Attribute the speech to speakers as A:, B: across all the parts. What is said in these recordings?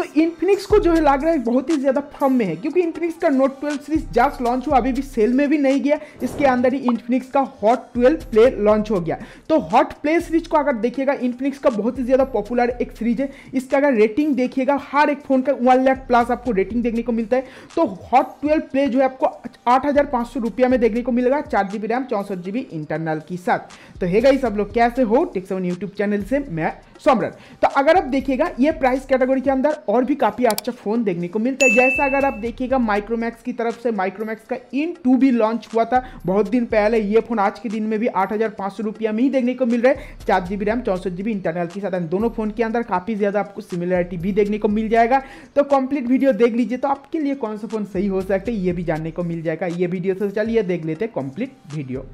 A: तो इन्फिनिक्स को जो है लग रहा है बहुत ही ज़्यादा फर्म में है क्योंकि इन्फिनिक्स का note twelve series just launch हुआ अभी भी सेल में भी नहीं गया इसके अंदर ही इन्फिनिक्स का हॉट ट्वेल्व प्ले लॉन्च हो गया तो हॉट प्ले सीरीज को अगर देखिएगा इन्फिनिक्स का बहुत ही ज़्यादा पॉपुलर एक सीरीज है इसका अगर रेटिंग देखिएगा हर एक फ़ोन का वन लैख प्लस आपको रेटिंग देखने को मिलता है तो हॉट ट्वेल्व प्ले जो है आपको आठ हज़ार सौ रुपया में देखने को मिलेगा चार जीबी रैम चौंसठ जीबी इंटरनल के साथ तो है ही सब लोग कैसे हो टेक्सवन यूट्यूब चैनल से मैं सम्राट तो अगर आप देखिएगा ये प्राइस कैटेगरी के अंदर और भी काफ़ी अच्छा फ़ोन देखने को मिलता है जैसा अगर आप देखिएगा माइक्रोमैक्स की तरफ से माइक्रोमैक्स का इन टू भी लॉन्च हुआ था बहुत दिन पहले ये फ़ोन आज के दिन में भी आठ रुपया में ही देखने को मिल रहा है चार जीबी रैम चौसठ जीबी इंटरनल के साथ दोनों फ़ोन के अंदर काफ़ी ज़्यादा आपको सिमिलरिटी भी देखने को मिल जाएगा तो कंप्लीट वीडियो देख लीजिए तो आपके लिए कौन सा फ़ोन सही हो सकता है ये भी जानने को मिल जाएगा ये वीडियो से चलिए देख लेते हैं कंप्लीट वीडियो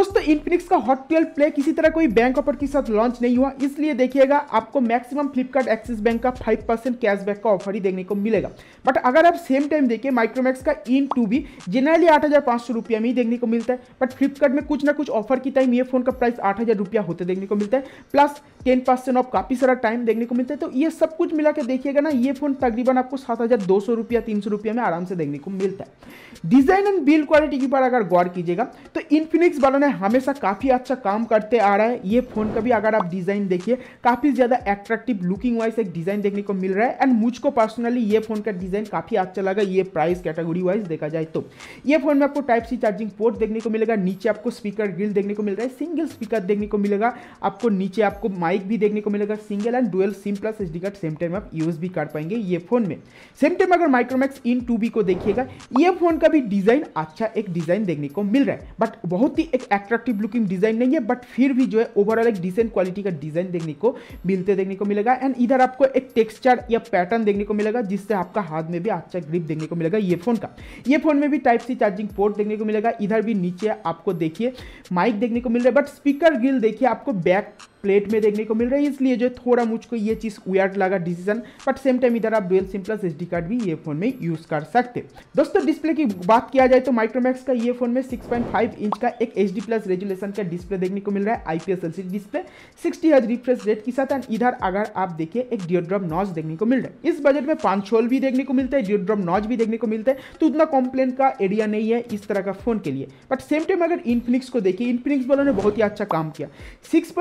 A: दोस्तों इनफिनिक्स का हॉट ट्वेल्व प्ले किसी तरह कोई बैंक ऑफर के साथ लॉन्च नहीं हुआ इसलिए देखिएगा आपको मैक्सिमम फ्लिपकार्ट एक्सिस बैंक का फाइव परसेंट कैशबैक का ऑफर ही देखने को मिलेगा बट अगर आप सेम टाइम देखिए माइक्रोमैक्स का इन टू भी जनरली आठ हज़ार पांच सौ रुपया में ही देखने को मिलता है बट फ्लिपकार्ट में कुछ ना कुछ ऑफर की टाइम ये फोन का प्राइस आठ हज़ार रुपया होते देखने को मिलता है प्लस टेन परसेंट ऑफ काफ़ी सारा टाइम देखने को मिलता है तो ये सब कुछ मिला के देखिएगा ना ये फोन तकरीबन आपको सात हज़ार दो सौ रुपया तीन सौ रुपया में आराम से देखने को मिलता है डिज़ाइन एंड बिल्ड क्वालिटी की बार अगर गौर कीजिएगा तो इनफिनिक्स वालों ने है हमेशा काफ़ी अच्छा काम करते आ रहा है ये फ़ोन का भी अगर आप डिज़ाइन देखिए काफ़ी ज़्यादा एट्रैक्टिव लुकिंग वाइज एक डिज़ाइन देखने को मिल रहा है एंड मुझको पर्सनली ये फ़ोन का डिज़ाइन काफ़ी अच्छा लगा ये प्राइस कैटेगरी वाइज देखा जाए तो ये फ़ोन में आपको टाइप सी चार्जिंग पोर्ट देखने को मिलेगा नीचे आपको स्पीकर ग्रिल देखने को मिल रहा है सिंगल स्पीकर देखने को मिलेगा आपको नीचे आपको माइक भी देखने को मिलेगा single and dual SIM plus H card same time आप यूज़ भी कर पाएंगे ये फ़ोन में सेम टाइम अगर माइक्रोमैक्स इन टू को देखिएगा ये फ़ोन का भी डिज़ाइन अच्छा एक डिज़ाइन देखने को मिल रहा है बट बहुत ही एक एट्रैक्टिव लुकिंग डिज़ाइन नहीं है बट फिर भी जो है ओवरऑल एक डिसेंट क्वालिटी का डिज़ाइन देखने को मिलते देखने को मिलेगा एंड इधर आपको एक टेक्सचर या पैटर्न देखने को मिलेगा जिससे आपका हाथ में भी अच्छा ग्रिप देखने को मिलेगा ये फोन का ये फोन में भी टाइप सी चार्जिंग पोर्ट देखने को मिलेगा इधर भी नीचे आपको देखिए माइक देखने को मिल रहा है बट स्पीकर ग्रिल देखिए आपको बैक प्लेट में तो देखने को मिल रहा है इसलिए जो थोड़ा मुझको ये चीज़ वियर्ड लगा डिसीजन बट सेम टाइम इधर आप dual SIM plus S card भी ये फोन में यूज़ कर सकते दोस्तों डिस्प्ले की बात किया जाए तो माइक्रोमैक्स का ये फोन में 6.5 इंच का एक एच प्लस रेजुलेशन का डिस्प्ले देखने को मिल रहा है आई पी डिस्प्ले सिक्सटी हज रिफ्रेश रेट के साथ एंड इधर अगर आप देखिए एक डियोड्रॉप नॉच देखने को मिल रहा है इस बजट में पांच छोल भी देखने को मिलता है डियोड्रॉप नॉच भी देखने को मिलता है तो उतना कॉम्प्लेन का एरिया नहीं है इस तरह का फोन के लिए बट सेम टाइम अगर इनफिनिक्स को देखिए इनफिनिक्स वालों ने बहुत ही अच्छा काम किया सिक्स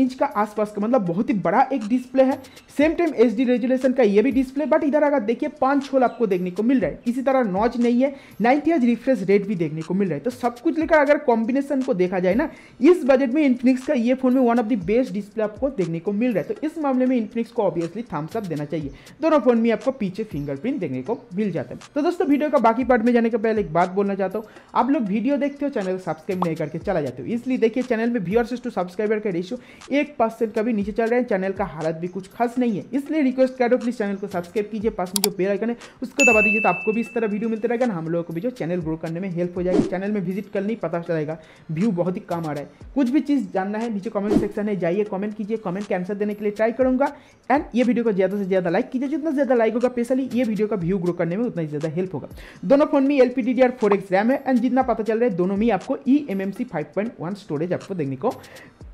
A: इंच का आसपास का मतलब बहुत ही बड़ा एक डिस्प्ले है सेम टाइम एच रेजोल्यूशन का ये भी डिस्प्ले बट इधर अगर देखिए पांच होल आपको देखने को मिल रहा है इसी तरह नॉच नहीं है नाइनटी एज रिफ्रेश रेट भी देखने को मिल रहा है तो सब कुछ लेकर अगर कॉम्बिनेशन को देखा जाए ना इस बजट में इन्फिनिक्स का ये फोन में one of the best display आपको देखने को मिल रहा है तो इस मामले में इन्फिनिक्स को ऑब्वियसली थम्स अप देना चाहिए दोनों फोन में आपको पीछे फिंगरप्रिंट देखने को मिल जाता है तो दोस्तों वीडियो का बाकी पार्ट में जाने के पहले एक बात बोलना चाहता हूँ आप लोग वीडियो देखते हो चैनल को सब्सक्राइब नहीं करके चला जाते हो इसलिए देखिए चैनल में व्यूअर्स टू सब्सक्राइबर का रेशियो एक परसेंट का भी नीचे चल रहे हैं चैनल का हालत भी कुछ खास नहीं है इसलिए रिक्वेस्ट कर रहे हो प्लीज़ चैनल को सब्सक्राइब कीजिए पास में जो बेल आइकन है उसको दबा दीजिए तो आपको भी इस तरह वीडियो मिलते रहेगा हम लोगों को भी जो चैनल ग्रो करने में हेल्प हो जाएगी चैनल में विजिट करने नहीं पता चलेगा व्यू बहुत ही कम आ रहा है कुछ भी चीज़ जानना है नीचे कमेंट सेक्शन है जाइए कमेंट कीजिए कॉमेंट के आंसर देने के लिए ट्राई करूँगा एंड ये वीडियो को ज़्यादा से ज़्यादा लाइक कीजिए जितना ज़्यादा लाइक होगा स्पेशली ये वीडियो का व्यू ग्रो करने में उतना ही ज़्यादा हेल्प होगा दोनों फोन में L P D D R four X RAM है एंड जितना पता चल रहा है दोनों में आपको E M M C five point one storage आपको देखने को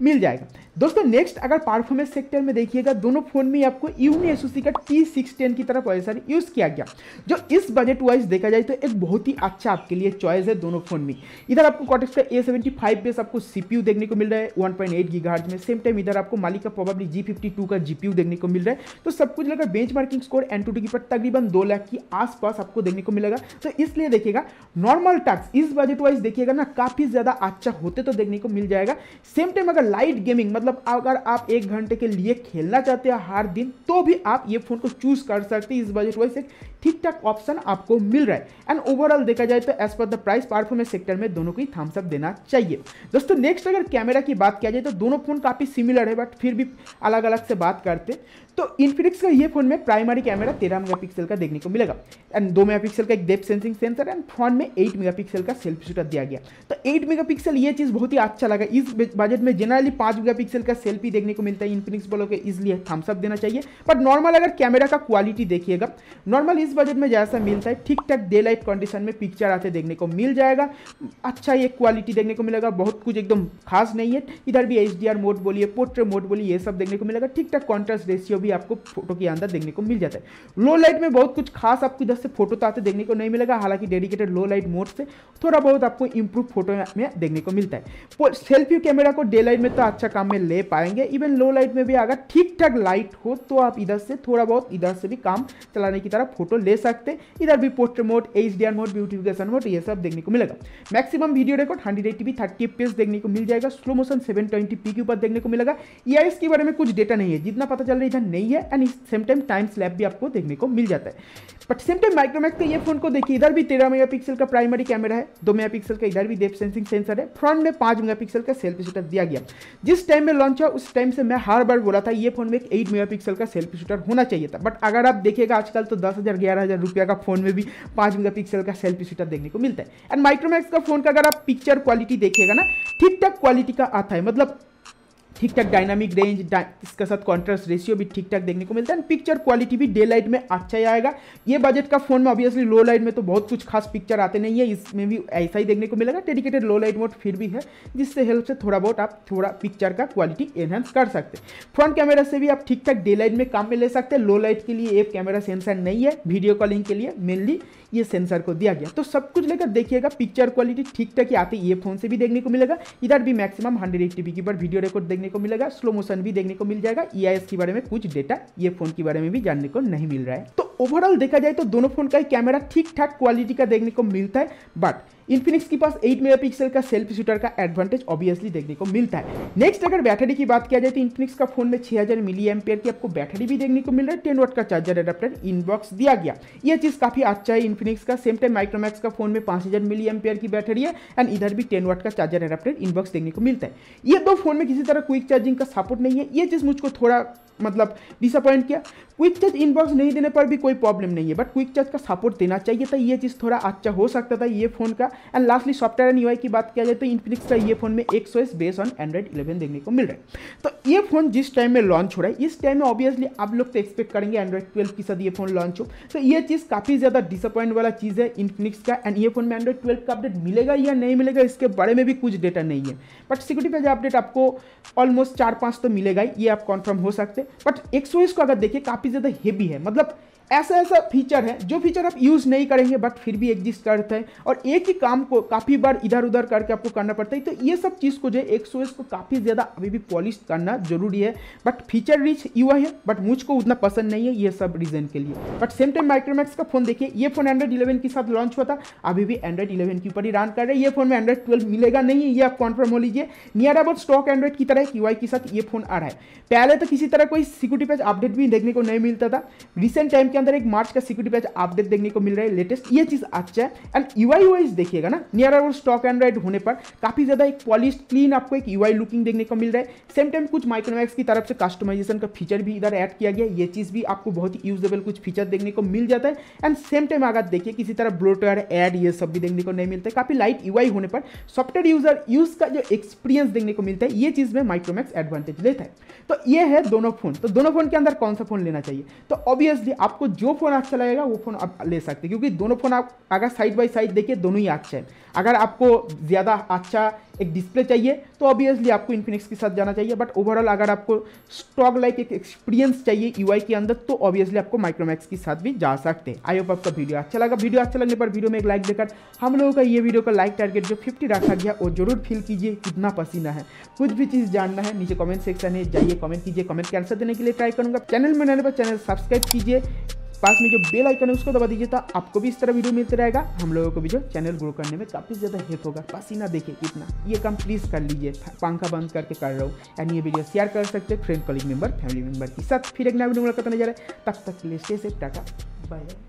A: मिल जाएगा दोस्तों नेक्स्ट अगर परफॉर्मेंस सेक्टर में देखिएगा दोनों फोन में आपको यूनी एसोसी का टी सिक्स टेन की तरफ प्रोसेसर यूज़ किया गया जो इस बजट वाइज देखा जाए तो एक बहुत ही अच्छा आपके लिए चॉइस है दोनों फोन में इधर आपको कॉटेक्स का ए सेवेंटी फाइव बेस आपको सीपीयू देखने को मिल रहा है वन पॉइंट एट गीगाहर्ट्ज में सेम टाइम इधर आपको मालिक का प्रॉब्ली जी फिफ्टी टू का जीपीयू देखने को मिल रहा है तो सब कुछ लगकर benchmarking score AnTuTu की पर तकरीबन दो लाख की आसपास आपको देखने को मिलेगा तो इसलिए देखिएगा नॉर्मल टैक्स इस बजट वाइज देखिएगा ना काफ़ी ज़्यादा अच्छा होते तो देखने को मिल जाएगा सेम टाइम अगर लाइट गेमिंग मतलब अगर आप एक घंटे के लिए खेलना चाहते हैं हर दिन तो भी आप ये फ़ोन को चूज़ कर सकते हैं इस बजट वाइज एक ठीक ठाक ऑप्शन आपको मिल रहा है एंड ओवरऑल देखा जाए तो as per the price performance sector में दोनों को ही थम्सअप देना चाहिए दोस्तों नेक्स्ट अगर कैमरा की बात किया जाए तो दोनों फ़ोन काफ़ी सिमिलर है बट फिर भी अलग अलग से बात करते तो इन्फिनिक्स का ये फ़ोन में प्राइमरी कैमरा तेरह मेगापिक्सल का देखने को मिलेगा एंड दो मेगापिक्सल का एक depth sensing sensor and phone में एट मेगापिक्सल का सेल्फी शूटर दिया गया तो एट मेगापिक्सल ये चीज़ बहुत ही अच्छा लगा इस बजट में जनरली पाँच मेगापिक्सल का सेल्फी देखने को मिलता है इनफिनिक्स वालों के इसलिए थम्सअप देना चाहिए बट नॉर्मल अगर कैमरा का क्वालिटी देखिएगा नॉर्मल इस बजट में जैसा मिलता है ठीक ठाक डे लाइट कंडीशन में पिक्चर आते देखने को मिल जाएगा अच्छा ये क्वालिटी देखने को मिलेगा बहुत कुछ एकदम खास नहीं है इधर भी एच मोड बोलिए पोर्ट्रेट मोड बोलिए ये सब देखने को मिलेगा ठीक ठाक कॉन्ट्रास्ट रेशियो भी भी आपको फोटो के अंदर देखने को मिल जाता है लो लाइट में बहुत कुछ खास आपको इधर से फोटो तो आते देखने को नहीं मिलेगा हालांकि डेडिकेटेड लो लाइट मोड से थोड़ा बहुत आपको इंप्रूव फोटो में देखने को मिलता है सेल्फी कैमरा को डे लाइट में तो अच्छा काम में ले पाएंगे इवन लो लाइट में भी अगर ठीक ठाक लाइट हो तो आप इधर से थोड़ा बहुत इधर से भी काम चलाने की तरह फोटो ले सकते हैं इधर भी portrait mode H mode beautification mode ये सब देखने को मिलेगा maximum video record hundred eighty P thirty F देखने को मिल जाएगा slow motion seven twenty P के ऊपर देखने को मिलेगा ईआईएस के बारे में कुछ डेटा नहीं है जितना पता चल रहा है इधर नहीं है एंड सेम टाइम टाइम स्लैब भी आपको देखने को मिल जाता है बट सेम टाइम माइक्रोमैक्स के ये फोन को देखिए इधर भी तेरह पिक्सल का प्राइमरी कैमरा है दो मेगा पिक्सल का इधर भी डेप सेंसिंग सेंसर है फ्रंट में मेगा पिक्सल का सेल्फी शूटर दिया गया जिस टाइम में लॉन्च हुआ उस टाइम से मैं हर बार बोला था ये फोन में एक एट पिक्सल का सेल्फी शूटर होना चाहिए था बट अगर आप देखिएगा आजकल तो दस हज़ार ग्यारह हज़ार रुपया का फोन में भी पांच मेगा पिक्सल का सेल्फी शूटर देखने को मिलता है एंड माइक्रोमैक्स का फोन का अगर आप पिक्चर क्वालिटी देखिएगा ना ठीक ठाक क्वालिटी का आता है मतलब ठीक ठाक डायनामिक रेंज इसके साथ कॉन्ट्रास्ट रेशियो भी ठीक ठाक देखने को मिलता है पिक्चर क्वालिटी भी डे लाइट में अच्छा ही आएगा ये बजट का फोन में ऑब्वियसली लो लाइट में तो बहुत कुछ खास पिक्चर आते नहीं है इसमें भी ऐसा ही देखने को मिलेगा डेडिकेटेड लो लाइट मोड फिर भी है जिससे हेल्प से थोड़ा बहुत आप थोड़ा पिक्चर का क्वालिटी एनहेंस कर सकते हैं फ्रंट कैमरा से भी आप ठीक ठाक डे लाइट में काम में ले सकते हैं लो लाइट के लिए एक कैमरा सेंसर नहीं है वीडियो कॉलिंग के लिए मेनली ये सेंसर को दिया गया तो सब कुछ लेकर देखिएगा पिक्चर क्वालिटी ठीक ठाक ही आती ये फोन से भी देखने को मिलेगा इधर भी मैक्सिमम हंड्रेड एट्टी की पर वीडियो रिकॉर्ड देखने देखने को मिलेगा स्लो मोशन भी देखने को मिल जाएगा ई e के बारे में कुछ डेटा ये फोन के बारे में भी जानने को नहीं मिल रहा है तो ओवरऑल देखा जाए तो दोनों फोन का ही कैमरा ठीक ठाक क्वालिटी का देखने को मिलता है बट इन्फिनिक्स के पास 8 मेगापिक्सल का सेल्फ शूटर का एडवांटेज ऑब्वियसली देखने को मिलता है नेक्स्ट अगर बैटरी की बात किया जाए तो इन्फिनिक्स का फोन में 6000 हज़ार मिली एमपियर की आपको बैटरी भी देखने को मिल रहा है टेन वोट का चार्जर एडाप्टर इनबॉक्स दिया गया यह चीज़ काफ़ी अच्छा है इन्फिनिक्स का सेम टाइम माइक्रोमैक्स का फोन में पांच हज़ार मिली एम्पेयर की बैटरी है एंड इधर भी टेन वोट का चार्जर एडाप्टर इनबॉक्स देखने को मिलता है ये दो फोन में किसी तरह क्विक चार्जिंग का सपोर्ट नहीं है यह चीज़ मुझको थोड़ा मतलब डिसअपॉइंट किया क्विक चार्ज इनबॉक्स नहीं देने पर भी कोई प्रॉब्लम नहीं है बट क्विक चार्ज का सपोर्ट देना चाहिए था ये चीज़ थोड़ा अच्छा हो सकता था ये फोन का and lastly software and UI की बात किया जाए तो इनफिनिक्स का ये फोन में एक सौ S base on Android eleven देखने को मिल रहा है तो ये फोन जिस टाइम में लॉन्च हो रहा है इस टाइम में ऑब्वियसली आप लोग तो एक्सपेक्ट करेंगे एंड्रॉइड ट्वेल्व के साथ ये फोन लॉन्च हो तो ये चीज़ काफ़ी ज़्यादा डिसअपॉइंट वाला चीज़ है इनफिनिक्स का एंड ये फोन में एंड्रॉइड ट्वेल्व का अपडेट मिलेगा या नहीं मिलेगा इसके बारे में भी कुछ डेटा नहीं है बट सिक्योरिटी पेज अपडेट आपको ऑलमोस्ट चार पाँच तो मिलेगा ही ये आप कन्फर्म हो सकते बट सौ को अगर देखिए काफ़ी ज़्यादा हेवी है मतलब ऐसा ऐसा फीचर है जो फीचर आप यूज़ नहीं करेंगे बट फिर भी एग्जिस्ट करते हैं और एक ही काम को काफ़ी बार इधर उधर करके आपको करना पड़ता है तो ये सब चीज़ को जो है एक एस को काफ़ी ज़्यादा अभी भी पॉलिश करना जरूरी है बट फीचर रिच यू है बट मुझको उतना पसंद नहीं है ये सब रीज़न के लिए बट सेम टाइम माइक्रोमैक्स का फोन देखिए ये फोन एंड्रॉइड इलेवन के साथ लॉन्च हुआ था अभी भी एंड्रॉइड इलेवन के ऊपर ही रन कर रहे हैं ये फोन में एंड्रॉइड ट्वेल्व मिलेगा नहीं ये आप कॉन्फर्म हो लीजिए नियर अबाउट स्टॉक एंड्रॉइड की तरह की के साथ ये फोन आ रहा है पहले तो किसी तरह कोई सिक्योरिटी पैच अपडेट भी देखने को नहीं मिलता था रिसेंट टाइम के के अंदर एक मार्च का सिक्योरिटी पैच अपडेट देखने को मिल रहा है लेटेस्ट ये चीज अच्छा है एंड यूआई वाइज देखिएगा ना नियर अवर स्टॉक एंड्रॉइड होने पर काफी ज्यादा एक पॉलिश क्लीन आपको एक यूआई लुकिंग देखने को मिल रहा है सेम टाइम कुछ माइक्रोमैक्स की तरफ से कस्टमाइजेशन का फीचर भी इधर ऐड किया गया ये चीज भी आपको बहुत ही यूजेबल कुछ फीचर देखने को मिल जाता है एंड सेम टाइम अगर देखिए किसी तरह ब्लोटर एड ये सब भी देखने को नहीं मिलता है काफी लाइट यूआई होने पर सॉफ्टवेयर यूजर यूज का जो एक्सपीरियंस देखने को मिलता है ये चीज में माइक्रोमैक्स एडवांटेज लेता है तो ये है दोनों फोन तो दोनों फोन के अंदर कौन सा फोन लेना चाहिए तो ऑब्वियसली आपको जो फ़ोन अच्छा लगेगा वो फ़ोन आप ले सकते हैं क्योंकि दोनों फ़ोन आप अगर साइड बाई साइड देखिए दोनों ही अच्छे है अगर आपको ज़्यादा अच्छा एक डिस्प्ले चाहिए तो ऑब्वियसली आपको इन्फिनिक्स के साथ जाना चाहिए बट ओवरऑल अगर आपको स्टॉक लाइक एक एक्सपीरियंस चाहिए यूआई e के अंदर तो ऑब्वियसली आपको माइक्रोमैक्स के साथ भी जा सकते हैं आई होप आपका वीडियो अच्छा लगा वीडियो अच्छा लगने पर वीडियो में एक लाइक देकर हम लोगों का ये वीडियो का लाइक टारगेट जो फिफ्टी रखा गया वो जरूर फील कीजिए कितना पसीना है कुछ भी चीज़ जानना है नीचे कॉमेंट सेक्शन है जाइए कॉमेंट कीजिए कॉमेंट के आंसर देने के लिए ट्राई करूँगा चैनल में रहने पर चैनल सब्सक्राइब कीजिए पास में जो बेल आइकन है उसको दबा दीजिए तो आपको भी इस तरह वीडियो मिलते रहेगा हम लोगों को भी जो चैनल ग्रो करने में काफ़ी ज़्यादा हेल्प होगा पसीना देखिए इतना ये काम प्लीज़ कर लीजिए पंखा बंद करके कर रहा हूँ एंड ये वीडियो शेयर कर सकते friend college member family member के साथ फिर एक नया वीडियो मुलाकात नजर है तब तक के लिए स्टे से टाटा बाय